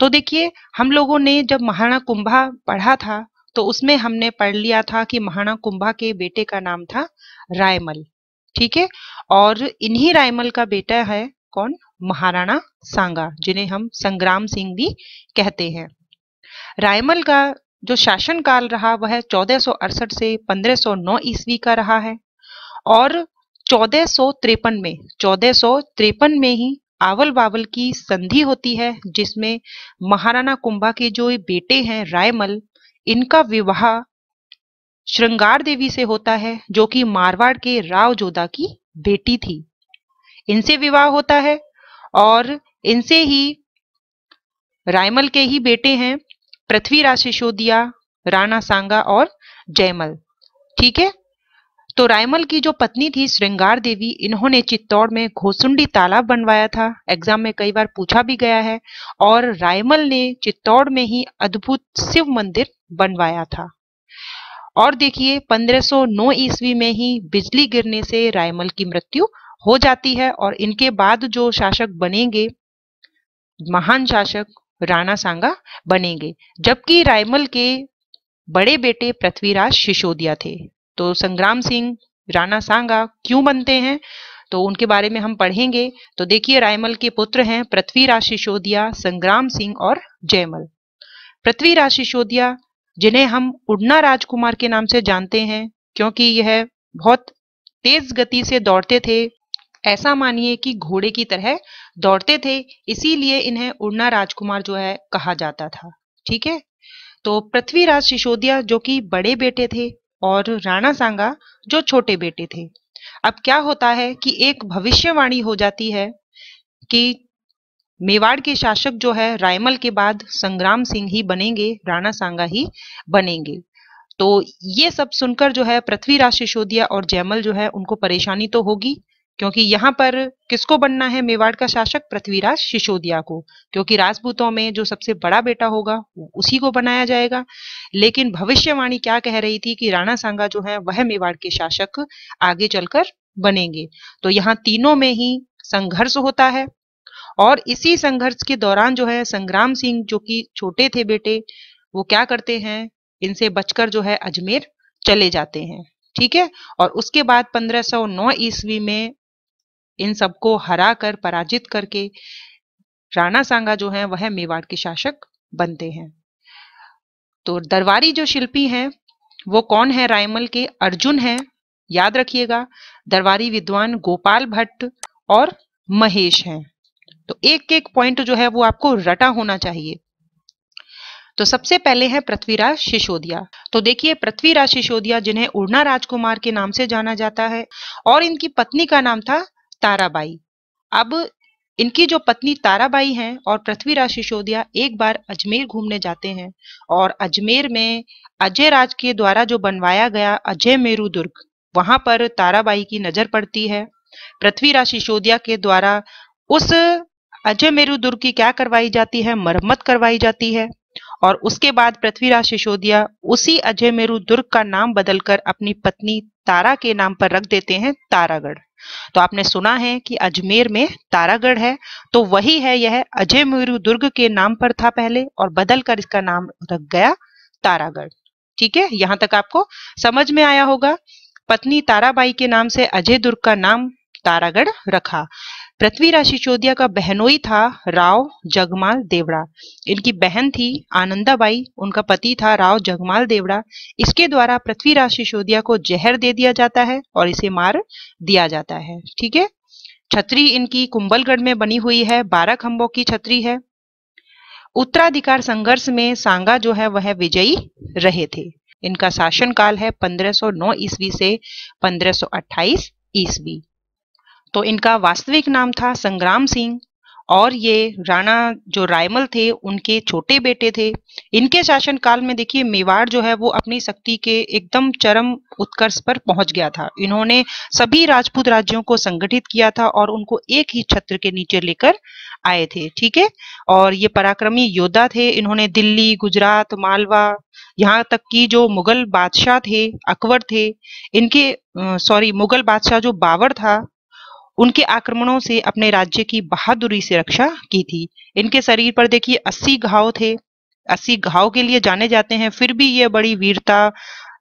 तो देखिए हम लोगों ने जब महाराणा कुंभा पढ़ा था तो उसमें हमने पढ़ लिया था कि महाराणा कुंभा के बेटे का नाम था रायमल ठीक है और इन्हीं रायमल का बेटा है कौन महाराणा सांगा जिन्हें हम संग्राम सिंह भी कहते हैं रायमल का जो शासन काल रहा वह चौदह से 1509 ईस्वी का रहा है और चौदह में चौदह में ही आवल बावल की संधि होती है जिसमें महाराणा कुंभा के जो बेटे हैं रायमल इनका विवाह श्रृंगार देवी से होता है जो कि मारवाड़ के राव जोधा की बेटी थी इनसे विवाह होता है और इनसे ही रायमल के ही बेटे हैं पृथ्वीराज सिसोदिया राणा सांगा और जयमल ठीक है तो रायमल की जो पत्नी थी श्रृंगार देवी इन्होंने चित्तौड़ में घोसुंडी तालाब बनवाया था एग्जाम में कई बार पूछा भी गया है और रायमल ने चित्तौड़ में ही अद्भुत शिव मंदिर बनवाया था और देखिए 1509 ईस्वी में ही बिजली गिरने से रायमल की मृत्यु हो जाती है और इनके बाद जो शासक बनेंगे महान शासक राणा सांगा बनेंगे जबकि रायमल के बड़े बेटे पृथ्वीराज सिसोदिया थे तो संग्राम सिंह राणा सांगा क्यों बनते हैं तो उनके बारे में हम पढ़ेंगे तो देखिए रायमल के पुत्र हैं पृथ्वीराज सिसोदिया संग्राम सिंह और जयमल पृथ्वीराज सिसोदिया जिन्हें हम उड़ना राजकुमार के नाम से जानते हैं क्योंकि यह बहुत तेज गति से दौड़ते थे ऐसा मानिए कि घोड़े की तरह दौड़ते थे इसीलिए इन्हें उड़ना राजकुमार जो है कहा जाता था ठीक है तो पृथ्वीराज सिसोदिया जो कि बड़े बेटे थे और राणा सांगा जो छोटे बेटे थे अब क्या होता है कि एक भविष्यवाणी हो जाती है कि मेवाड़ के शासक जो है रायमल के बाद संग्राम सिंह ही बनेंगे राणा सांगा ही बनेंगे तो ये सब सुनकर जो है पृथ्वीराज सिसोदिया और जयमल जो है उनको परेशानी तो होगी क्योंकि यहाँ पर किसको बनना है मेवाड़ का शासक पृथ्वीराज सिसोदिया को क्योंकि राजपूतों में जो सबसे बड़ा बेटा होगा उसी को बनाया जाएगा लेकिन भविष्यवाणी क्या कह रही थी कि राणा सांगा जो है वह मेवाड़ के शासक आगे चलकर बनेंगे तो यहाँ तीनों में ही संघर्ष होता है और इसी संघर्ष के दौरान जो है संग्राम सिंह जो कि छोटे थे बेटे वो क्या करते हैं इनसे बचकर जो है अजमेर चले जाते हैं ठीक है और उसके बाद 1509 ईस्वी में इन सबको हरा कर पराजित करके राणा सांगा जो है वह मेवाड़ के शासक बनते हैं तो दरबारी जो शिल्पी हैं वो कौन है रायमल के अर्जुन हैं याद रखिएगा दरबारी विद्वान गोपाल भट्ट और महेश हैं तो एक एक पॉइंट जो है वो आपको रटा होना चाहिए तो सबसे पहले है पृथ्वीराज सिसोदिया तो देखिए पृथ्वीराज सिसोदिया जिन्हें उड़ना राजकुमार के नाम से जाना जाता है और इनकी पत्नी का नाम था ताराबाई अब इनकी जो पत्नी ताराबाई हैं और पृथ्वीराज सिसोदिया एक बार अजमेर घूमने जाते हैं और अजमेर में अजय राज के द्वारा जो बनवाया गया अजय मेरु दुर्ग वहां पर ताराबाई की नजर पड़ती है पृथ्वीराज सिसोदिया के द्वारा उस अजय मेरू दुर्ग की क्या करवाई जाती है मरम्मत करवाई जाती है और उसके बाद पृथ्वीराज सिसोदिया उसी अजय मेरू दुर्ग का नाम बदलकर अपनी पत्नी तारा के नाम पर रख देते हैं तारागढ़ तो आपने सुना है कि अजमेर में तारागढ़ है तो वही है यह अजय मेरू दुर्ग के नाम पर था पहले और बदलकर इसका नाम रख गया तारागढ़ ठीक है यहाँ तक आपको समझ में आया होगा पत्नी ताराबाई के नाम से अजय दुर्ग का नाम तारागढ़ रखा पृथ्वी राशि चौधिया का बहनोई था राव जगमाल देवड़ा इनकी बहन थी आनंदाबाई उनका पति था राव जगमाल देवड़ा इसके द्वारा पृथ्वी राशि चौधिया को जहर दे दिया जाता है और इसे मार दिया जाता है ठीक है छतरी इनकी कुंबलगढ़ में बनी हुई है बारह खंभों की छतरी है उत्तराधिकार संघर्ष में सांगा जो है वह विजयी रहे थे इनका शासनकाल है 1509 ईस्वी से 1528 ईस्वी तो इनका वास्तविक नाम था संग्राम सिंह और ये राणा जो रायमल थे उनके छोटे बेटे थे इनके शासनकाल में देखिए मेवाड़ जो है वो अपनी शक्ति के एकदम चरम उत्कर्ष पर पहुंच गया था इन्होंने सभी राजपूत राज्यों को संगठित किया था और उनको एक ही छत्र के नीचे लेकर आए थे ठीक है और ये पराक्रमी योद्धा थे इन्होंने दिल्ली गुजरात मालवा यहाँ तक कि जो मुगल बादशाह थे अकबर थे इनके सॉरी मुगल बादशाह जो बाबर था उनके आक्रमणों से अपने राज्य की बहादुरी से रक्षा की थी इनके शरीर पर देखिए अस्सी घाव थे अस्सी घाव के लिए जाने जाते हैं फिर भी ये बड़ी वीरता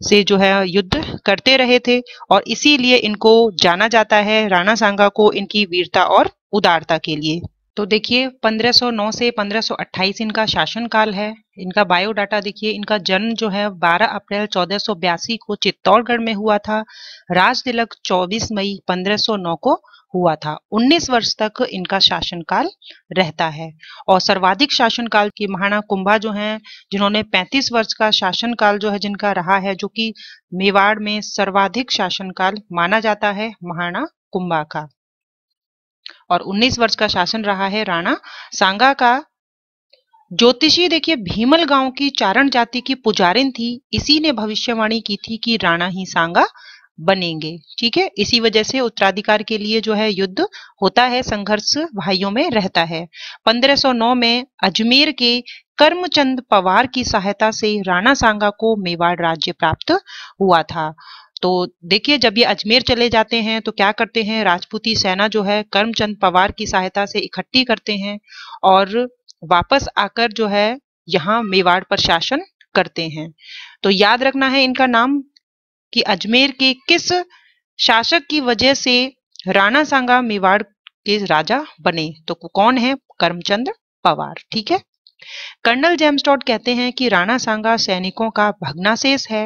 से जो है युद्ध करते रहे थे और इसीलिए इनको जाना जाता है राणा सांगा को इनकी वीरता और उदारता के लिए तो देखिए 1509 से 1528 इनका शासनकाल है इनका बायोडाटा देखिए इनका जन्म जो है 12 अप्रैल चौदह को चित्तौड़गढ़ में हुआ था राज तिलक 24 मई 1509 को हुआ था 19 वर्ष तक इनका शासनकाल रहता है और सर्वाधिक शासनकाल की महाराणा कुंभा जो हैं जिन्होंने 35 वर्ष का शासनकाल जो है जिनका रहा है जो कि मेवाड़ में सर्वाधिक शासनकाल माना जाता है महाराणा कुंभा का और 19 वर्ष का शासन रहा है राणा सांगा का ज्योतिषी देखिए भीमल गांव की चारण जाति की पुजारिन थी इसी ने भविष्यवाणी की थी कि राणा ही सांगा बनेंगे ठीक है इसी वजह से उत्तराधिकार के लिए जो है युद्ध होता है संघर्ष भाइयों में रहता है 1509 में अजमेर के कर्मचंद पवार की सहायता से राणा सांगा को मेवाड़ राज्य प्राप्त हुआ था तो देखिए जब ये अजमेर चले जाते हैं तो क्या करते हैं राजपूती सेना जो है कर्मचंद पवार की सहायता से इकट्ठी करते हैं और वापस आकर जो है यहाँ मेवाड़ पर शासन करते हैं तो याद रखना है इनका नाम कि अजमेर के किस शासक की वजह से राणा सांगा मेवाड़ के राजा बने तो कौन है कर्मचंद पवार ठीक है कर्नल जेम्सटॉड कहते हैं कि राणा सांगा सैनिकों का भग्नाशेष है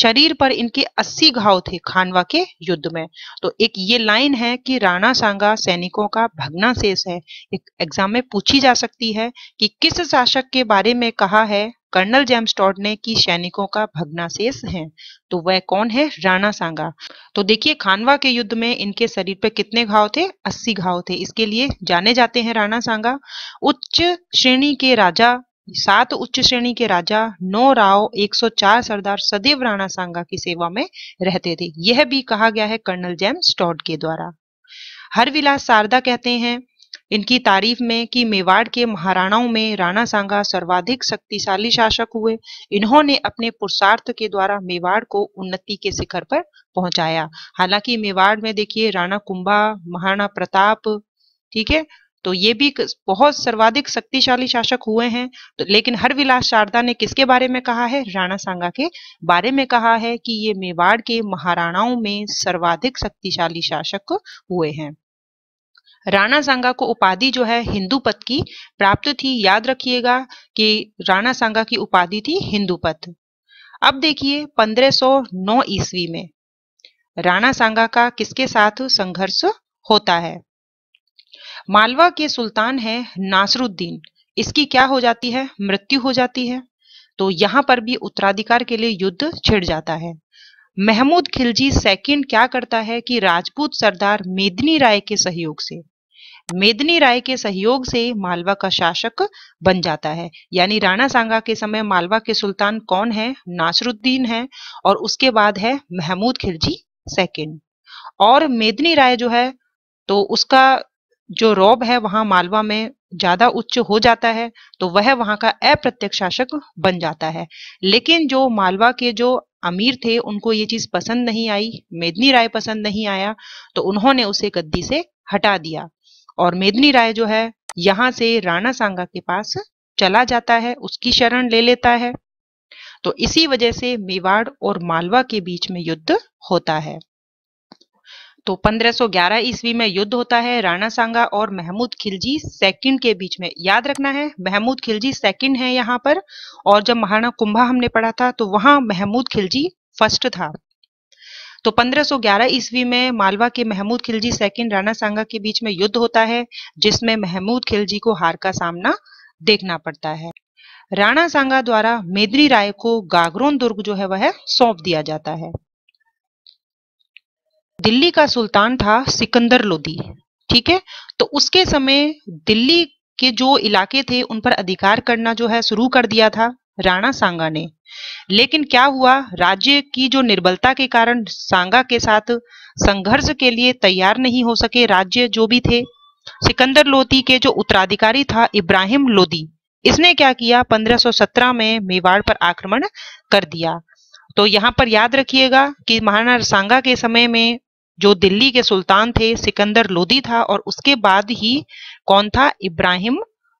शरीर पर इनके 80 घाव थे खानवा के युद्ध में तो एक ये लाइन है कि राणा सांगा सैनिकों का भगनाशेष है एक एग्जाम में पूछी जा सकती है कि किस शासक के बारे में कहा है कर्नल जैमस्टॉड ने की सैनिकों का भग्नाशेष है तो वह कौन है राणा सांगा तो देखिए खानवा के युद्ध में इनके शरीर पर कितने घाव थे अस्सी घाव थे इसके लिए जाने जाते हैं राणा सांगा उच्च श्रेणी के राजा सात उच्च श्रेणी के राजा नौ राव 104 सरदार सदैव राणा सांगा की सेवा में रहते थे यह भी कहा गया है कर्नल जैम स्टॉड के द्वारा हरविलास शारदा कहते हैं इनकी तारीफ में कि मेवाड़ के महाराणाओं में राणा सांगा सर्वाधिक शक्तिशाली शासक हुए इन्होंने अपने पुरुषार्थ के द्वारा मेवाड़ को उन्नति के शिखर पर पहुंचाया हालांकि मेवाड़ में देखिए राणा कुंभा महाराणा प्रताप ठीक है तो ये भी बहुत सर्वाधिक शक्तिशाली शासक हुए हैं तो लेकिन हर विलास शारदा ने किसके बारे में कहा है राणा सांगा के बारे में कहा है कि ये मेवाड़ के महाराणाओं में सर्वाधिक शक्तिशाली शासक हुए हैं राणा सांगा को उपाधि जो है हिंदू पद की प्राप्त थी याद रखिएगा कि राणा सांगा की उपाधि थी हिंदू पद अब देखिए 1509 ईस्वी में राणा सांगा का किसके साथ संघर्ष होता है मालवा के सुल्तान है नासरुद्दीन इसकी क्या हो जाती है मृत्यु हो जाती है तो यहां पर भी उत्तराधिकार के लिए युद्ध छिड़ जाता है महमूद खिलजी सेकंड क्या करता है कि राजपूत सरदार मेदनी राय के सहयोग से मेदनी राय के सहयोग से मालवा का शासक बन जाता है यानी राणा सांगा के समय मालवा के सुल्तान कौन है नासरुद्दीन है और उसके बाद है महमूद खिलजी सेकेंड और मेदनी राय जो है तो उसका जो रौब है वहां मालवा में ज्यादा उच्च हो जाता है तो वह वहां का अप्रत्यक्ष शासक बन जाता है लेकिन जो मालवा के जो अमीर थे उनको ये चीज पसंद नहीं आई मेदनी राय पसंद नहीं आया तो उन्होंने उसे गद्दी से हटा दिया और मेदनी राय जो है यहां से राणा सांगा के पास चला जाता है उसकी शरण ले लेता है तो इसी वजह से मेवाड़ और मालवा के बीच में युद्ध होता है तो 1511 ईस्वी में युद्ध होता है राणा सांगा और महमूद खिलजी सेकंड के बीच में याद रखना है महमूद खिलजी सेकंड है यहाँ पर और जब महाराणा कुंभा हमने पढ़ा था तो वहां महमूद खिलजी फर्स्ट था तो 1511 ईस्वी में मालवा के महमूद खिलजी सेकंड राणा सांगा के बीच में युद्ध होता है जिसमें महमूद खिलजी को हार का सामना देखना पड़ता है राणा सांगा द्वारा मेदरी राय को गागरोन दुर्ग जो है वह सौंप दिया जाता है दिल्ली का सुल्तान था सिकंदर लोधी ठीक है तो उसके समय दिल्ली के जो इलाके थे उन पर अधिकार करना जो है शुरू कर दिया था राणा सांगा ने लेकिन क्या हुआ राज्य की जो निर्बलता के कारण सांगा के साथ संघर्ष के लिए तैयार नहीं हो सके राज्य जो भी थे सिकंदर लोधी के जो उत्तराधिकारी था इब्राहिम लोधी इसने क्या किया 1517 में मेवाड़ पर आक्रमण कर दिया तो यहाँ पर याद रखिएगा कि महाराणा सांगा के समय में जो दिल्ली के सुल्तान थे सिकंदर लोधी था और उसके बाद ही कौन था इब्राहिम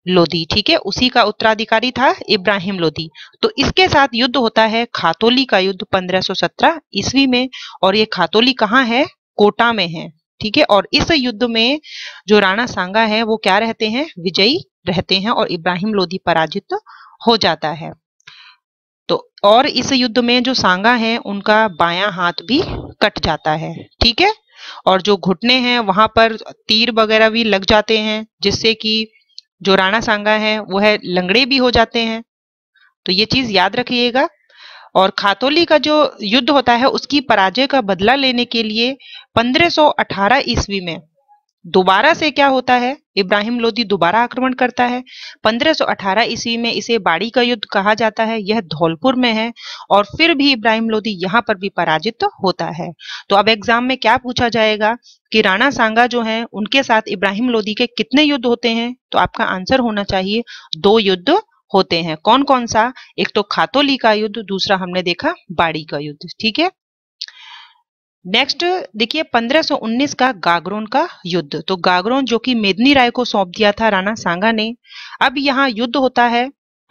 लोदी ठीक है उसी का उत्तराधिकारी था इब्राहिम लोदी तो इसके साथ युद्ध होता है खातोली का युद्ध 1517 ईस्वी में और ये खातोली कहाँ है कोटा में है ठीक है और इस युद्ध में जो राणा सांगा है वो क्या रहते हैं विजयी रहते हैं और इब्राहिम लोदी पराजित हो जाता है तो और इस युद्ध में जो सांगा है उनका बाया हाथ भी कट जाता है ठीक है और जो घुटने हैं वहां पर तीर वगैरह भी लग जाते हैं जिससे कि जो राणा सांगा है वो है लंगड़े भी हो जाते हैं तो ये चीज याद रखिएगा और खातोली का जो युद्ध होता है उसकी पराजय का बदला लेने के लिए 1518 ईस्वी में दोबारा से क्या होता है इब्राहिम लोदी दोबारा आक्रमण करता है 1518 ईस्वी में इसे बाड़ी का युद्ध कहा जाता है यह धौलपुर में है और फिर भी इब्राहिम लोदी यहाँ पर भी पराजित तो होता है तो अब एग्जाम में क्या पूछा जाएगा कि राणा सांगा जो है उनके साथ इब्राहिम लोदी के कितने युद्ध होते हैं तो आपका आंसर होना चाहिए दो युद्ध होते हैं कौन कौन सा एक तो खातोली का युद्ध दूसरा हमने देखा बाड़ी का युद्ध ठीक है नेक्स्ट देखिए 1519 का गागरोन का युद्ध तो गागरोन जो कि मेदनी राय को सौंप दिया था राणा सांगा ने अब यहाँ युद्ध होता है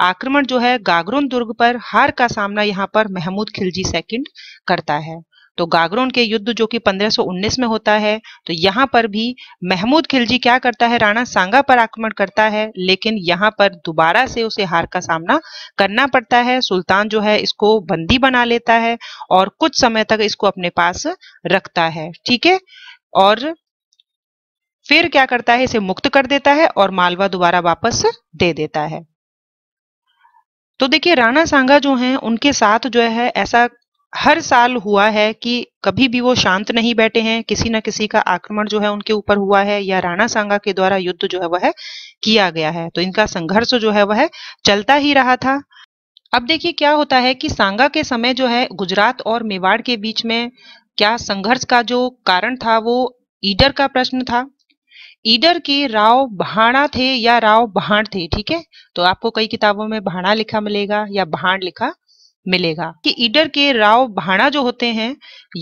आक्रमण जो है गागरोन दुर्ग पर हार का सामना यहाँ पर महमूद खिलजी सेकंड करता है तो गागरोन के युद्ध जो कि 1519 में होता है तो यहाँ पर भी महमूद खिलजी क्या करता है राणा सांगा पर आक्रमण करता है लेकिन यहाँ पर दोबारा से उसे हार का सामना करना पड़ता है सुल्तान जो है इसको बंदी बना लेता है और कुछ समय तक इसको अपने पास रखता है ठीक है और फिर क्या करता है इसे मुक्त कर देता है और मालवा दोबारा वापस दे देता है तो देखिए राणा सांगा जो हैं उनके साथ जो है ऐसा हर साल हुआ है कि कभी भी वो शांत नहीं बैठे हैं किसी न किसी का आक्रमण जो है उनके ऊपर हुआ है या राणा सांगा के द्वारा युद्ध जो है वह किया गया है तो इनका संघर्ष जो है वह चलता ही रहा था अब देखिए क्या होता है कि सांगा के समय जो है गुजरात और मेवाड़ के बीच में क्या संघर्ष का जो कारण था वो ईडर का प्रश्न था ईडर के राव भाणा थे या राव भाण थे ठीक है तो आपको कई किताबों में भाणा लिखा मिलेगा या भाण लिखा मिलेगा कि ईडर के राव भाणा जो होते हैं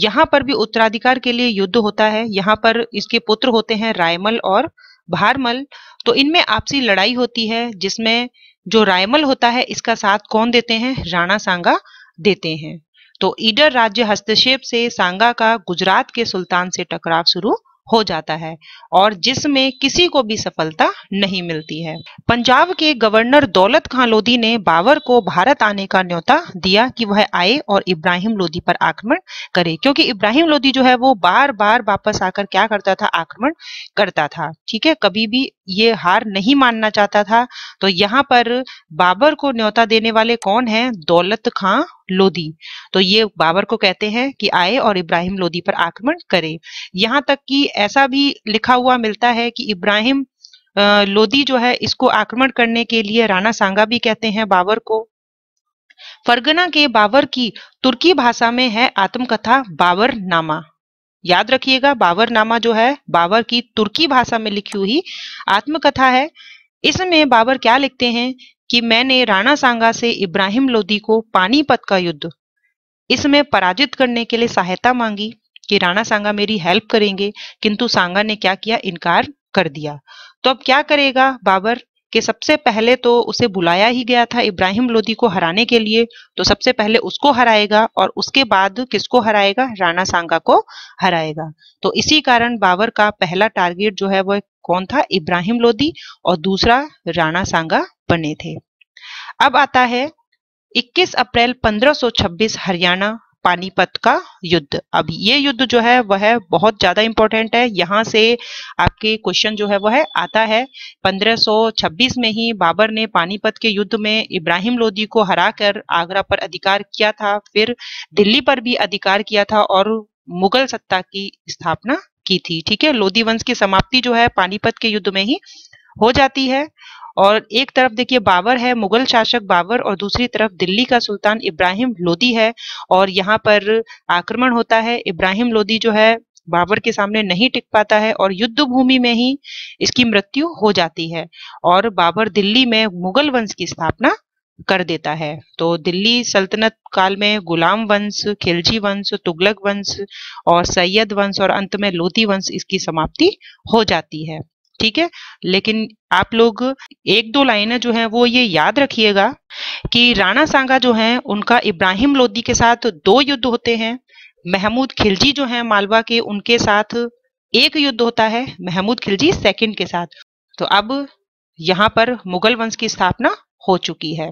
यहाँ पर भी उत्तराधिकार के लिए युद्ध होता है यहाँ पर इसके पुत्र होते हैं रायमल और भारमल तो इनमें आपसी लड़ाई होती है जिसमें जो रायमल होता है इसका साथ कौन देते हैं राणा सांगा देते हैं तो ईडर राज्य हस्तक्षेप से सांगा का गुजरात के सुल्तान से टकराव शुरू हो जाता है और जिसमें किसी को भी सफलता नहीं मिलती है पंजाब के गवर्नर दौलत खां लोधी ने बाबर को भारत आने का न्योता दिया कि वह आए और इब्राहिम लोधी पर आक्रमण करे क्योंकि इब्राहिम लोधी जो है वो बार बार वापस आकर क्या करता था आक्रमण करता था ठीक है कभी भी ये हार नहीं मानना चाहता था तो यहाँ पर बाबर को न्योता देने वाले कौन है दौलत खां लोदी तो ये बाबर को कहते हैं कि आए और इब्राहिम लोदी पर आक्रमण करे यहाँ तक कि ऐसा भी लिखा हुआ मिलता है कि इब्राहिम लोदी जो है इसको आक्रमण करने के लिए राणा सांगा भी कहते हैं बाबर को फरगना के बाबर की तुर्की भाषा में है आत्मकथा बाबर नामा याद रखिएगा बाबर नामा जो है बाबर की तुर्की भाषा में लिखी हुई आत्मकथा है इसमें बाबर क्या लिखते हैं कि मैंने राणा सांगा से इब्राहिम लोदी को पानीपत का युद्ध इसमें पराजित करने के लिए सहायता मांगी कि राणा सांगा मेरी हेल्प करेंगे किंतु सांगा ने क्या किया इनकार कर दिया तो अब क्या करेगा बाबर कि सबसे पहले तो उसे बुलाया ही गया था इब्राहिम लोदी को हराने के लिए तो सबसे पहले उसको हराएगा और उसके बाद किसको हराएगा राणा सांगा को हराएगा तो इसी कारण बाबर का पहला टारगेट जो है वह कौन था इब्राहिम लोदी और दूसरा राणा सांगा बने थे अब आता है 21 अप्रैल 1526 हरियाणा पानीपत का युद्ध अब ये युद्ध जो है वह बहुत ज्यादा इंपॉर्टेंट है यहाँ से आपके क्वेश्चन जो है वह आता है 1526 में ही बाबर ने पानीपत के युद्ध में इब्राहिम लोदी को हराकर आगरा पर अधिकार किया था फिर दिल्ली पर भी अधिकार किया था और मुगल सत्ता की स्थापना की थी ठीक है लोधी वंश की समाप्ति जो है पानीपत के युद्ध में ही हो जाती है और एक तरफ देखिए बाबर है मुगल शासक बाबर और दूसरी तरफ दिल्ली का सुल्तान इब्राहिम लोदी है और यहाँ पर आक्रमण होता है इब्राहिम लोदी जो है बाबर के सामने नहीं टिक पाता है और युद्ध भूमि में ही इसकी मृत्यु हो जाती है और बाबर दिल्ली में मुगल वंश की स्थापना कर देता है तो दिल्ली सल्तनत काल में गुलाम वंश खिलजी वंश तुगलक वंश और सैयद वंश और अंत में लोधी वंश इसकी समाप्ति हो जाती है ठीक है लेकिन आप लोग एक दो लाइनें जो है वो ये याद रखिएगा कि राणा सांगा जो है उनका इब्राहिम लोदी के साथ दो युद्ध होते हैं महमूद खिलजी जो है मालवा के उनके साथ एक युद्ध होता है महमूद खिलजी सेकंड के साथ तो अब यहाँ पर मुगल वंश की स्थापना हो चुकी है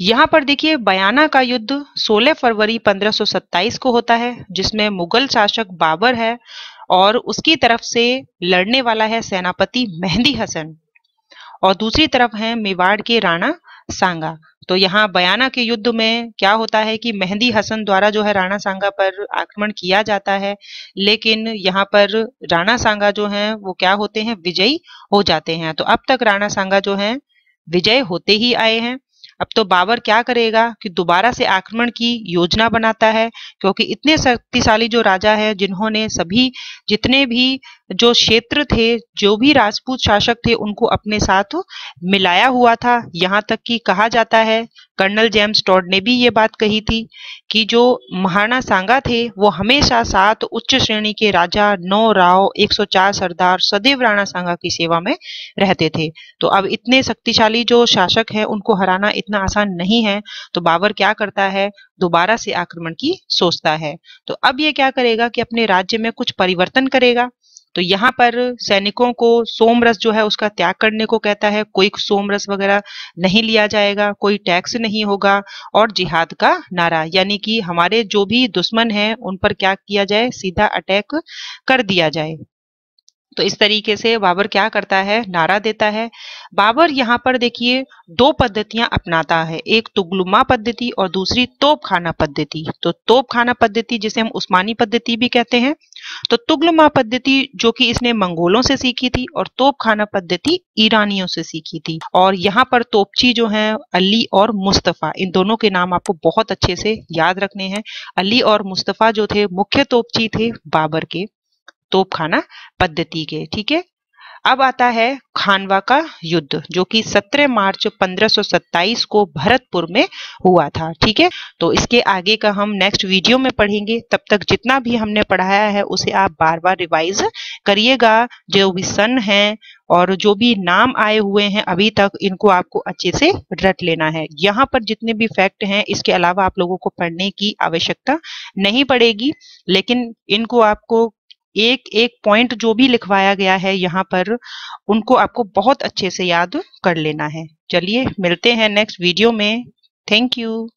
यहां पर देखिए बयाना का युद्ध 16 फरवरी 1527 को होता है जिसमें मुगल शासक बाबर है और उसकी तरफ से लड़ने वाला है सेनापति मेहंदी हसन और दूसरी तरफ है मेवाड़ के राणा सांगा तो यहाँ बयाना के युद्ध में क्या होता है कि मेहंदी हसन द्वारा जो है राणा सांगा पर आक्रमण किया जाता है लेकिन यहाँ पर राणा सांगा जो है वो क्या होते हैं विजयी हो जाते हैं तो अब तक राणा सांगा जो है विजय होते ही आए हैं अब तो बाबर क्या करेगा कि दोबारा से आक्रमण की योजना बनाता है क्योंकि इतने शक्तिशाली जो राजा है जिन्होंने सभी जितने भी जो क्षेत्र थे जो भी राजपूत शासक थे उनको अपने साथ मिलाया हुआ था यहाँ तक कि कहा जाता है कर्नल जेम्स टॉड ने भी ये बात कही थी कि जो महाराणा सांगा थे वो हमेशा सात उच्च श्रेणी के राजा नौ राव 104 सरदार सदैव राणा सांगा की सेवा में रहते थे तो अब इतने शक्तिशाली जो शासक हैं उनको हराना इतना आसान नहीं है तो बाबर क्या करता है दोबारा से आक्रमण की सोचता है तो अब ये क्या करेगा कि अपने राज्य में कुछ परिवर्तन करेगा तो यहाँ पर सैनिकों को सोमरस जो है उसका त्याग करने को कहता है कोई सोमरस वगैरह नहीं लिया जाएगा कोई टैक्स नहीं होगा और जिहाद का नारा यानी कि हमारे जो भी दुश्मन हैं उन पर क्या किया जाए सीधा अटैक कर दिया जाए तो इस तरीके से बाबर क्या करता है नारा देता है बाबर यहाँ पर देखिए दो पद्धतियां अपनाता है एक तुगलुमा पद्धति और दूसरी तोप खाना पद्धति तो तोप खाना पद्धति जिसे हम उस्मानी पद्धति भी कहते हैं तो तुगलुमा पद्धति जो कि इसने मंगोलों से सीखी थी और तोप खाना पद्धति ईरानियों से सीखी थी और यहाँ पर तोपची जो है अली और मुस्तफ़ा इन दोनों के नाम आपको बहुत अच्छे से याद रखने हैं अली और मुस्तफ़ा जो थे मुख्य तोपची थे बाबर के तोपखाना पद्धति के ठीक है अब आता है खानवा का युद्ध जो कि 17 मार्च 1527 को भरतपुर में हुआ था ठीक है तो इसके आगे का हम नेक्स्ट वीडियो में पढ़ेंगे तब तक जितना भी हमने पढ़ाया है उसे आप बार बार रिवाइज करिएगा जो भी सन है और जो भी नाम आए हुए हैं अभी तक इनको आपको अच्छे से रट लेना है यहाँ पर जितने भी फैक्ट हैं इसके अलावा आप लोगों को पढ़ने की आवश्यकता नहीं पड़ेगी लेकिन इनको आपको एक एक पॉइंट जो भी लिखवाया गया है यहाँ पर उनको आपको बहुत अच्छे से याद कर लेना है चलिए मिलते हैं नेक्स्ट वीडियो में थैंक यू